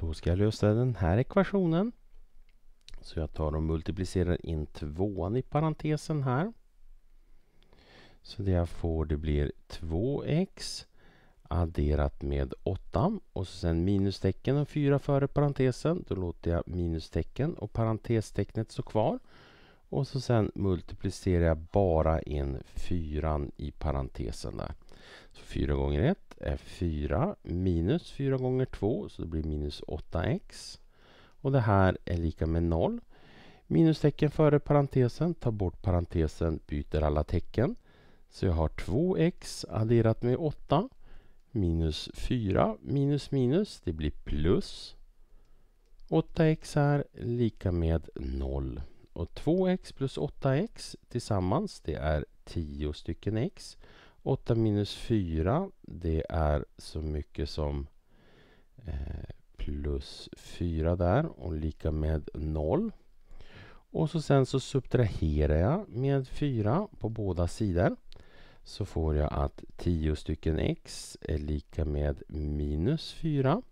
Då ska jag lösa den här ekvationen. Så jag tar och multiplicerar in tvåan i parentesen här. Så det jag får det blir 2x adderat med 8 och sen minustecken och 4 före parentesen. Då låter jag minustecken och parentestecknet stå kvar. Och så sen multiplicerar jag bara in 4 i parentesen där. Så 4 gånger 1 är 4 minus 4 gånger 2 så det blir minus 8x. Och det här är lika med 0. Minustecken före parentesen, tar bort parentesen, byter alla tecken. Så jag har 2x adderat med 8 minus 4 minus minus, det blir plus. 8x är lika med 0. Och 2x plus 8x tillsammans, det är 10 stycken x. 8 minus 4, det är så mycket som eh, plus 4 där och lika med 0. Och så sen så subtraherar jag med 4 på båda sidor. Så får jag att 10 stycken x är lika med minus 4.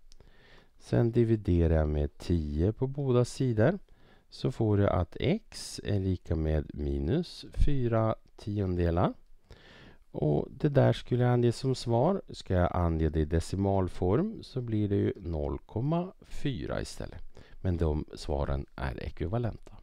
Sen dividerar jag med 10 på båda sidor. Så får jag att x är lika med minus 4 tiondelar. Och det där skulle jag ange som svar. Ska jag ange det i decimalform så blir det ju 0,4 istället. Men de svaren är ekvivalenta.